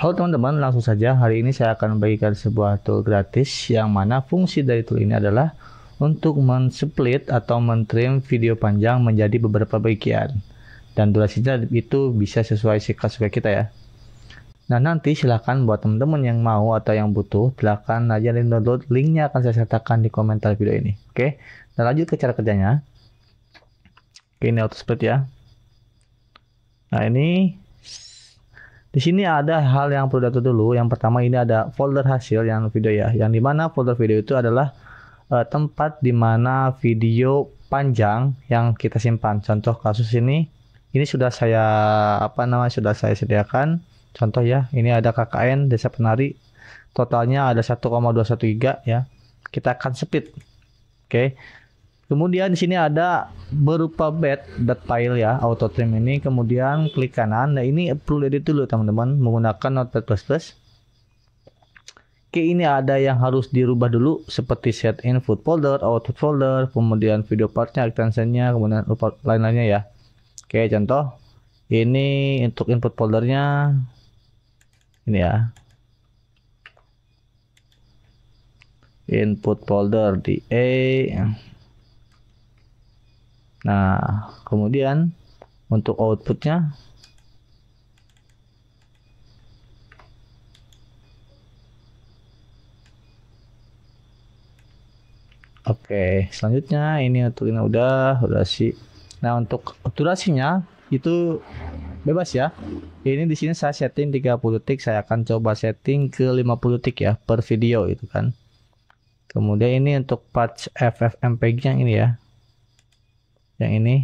Halo teman-teman, langsung saja hari ini saya akan membagikan sebuah tool gratis yang mana fungsi dari tool ini adalah untuk men-split atau men-trim video panjang menjadi beberapa bagian. Dan durasinya itu bisa sesuai sikap suka kita ya. Nah nanti silahkan buat teman-teman yang mau atau yang butuh, silahkan aja link download linknya akan saya sertakan di komentar video ini. Oke, dan lanjut ke cara kerjanya. Oke, ini auto split ya. Nah ini di sini ada hal yang perlu diatur dulu. Yang pertama ini ada folder hasil yang video ya, yang dimana folder video itu adalah uh, tempat dimana video panjang yang kita simpan. Contoh kasus ini, ini sudah saya apa namanya sudah saya sediakan. Contoh ya, ini ada KKN Desa Penari. Totalnya ada 1,21 giga ya. Kita akan speed, Oke. Okay Kemudian di sini ada berupa bed bed file ya auto trim ini. Kemudian klik kanan. Nah ini perlu edit dulu teman-teman menggunakan Notepad++. plus Oke ini ada yang harus dirubah dulu seperti set input folder, output folder, kemudian video partnya, extensionnya, kemudian lain-lainnya ya. Oke contoh ini untuk input foldernya ini ya input folder di A Nah, kemudian untuk outputnya Oke, selanjutnya ini untuk ini udah durasi. Nah, untuk durasinya itu bebas ya. Ini di sini saya setting 30 detik, saya akan coba setting ke 50 detik ya per video itu kan. Kemudian ini untuk patch FFmpeg-nya ini ya yang ini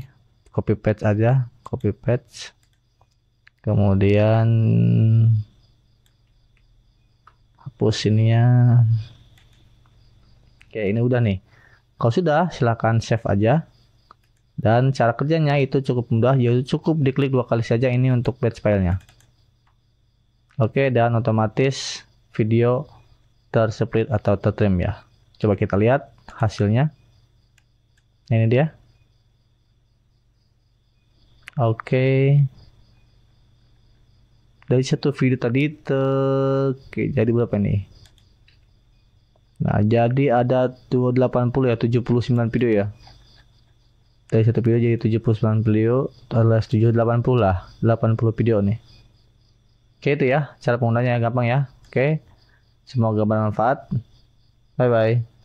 copy paste aja copy paste kemudian hapus ini ya oke ini udah nih kalau sudah silahkan save aja dan cara kerjanya itu cukup mudah yaitu cukup diklik dua kali saja ini untuk batch filenya oke dan otomatis video tersplit atau tertrim ya coba kita lihat hasilnya ini dia Oke. Dari satu video tadi te... Oke, jadi berapa nih? Nah, jadi ada 280 ya, 79 video ya. Dari satu video jadi 79 video, adalah 780 lah, 80 video nih. Oke, itu ya cara penggunanya gampang ya. Oke. Semoga bermanfaat. Bye bye.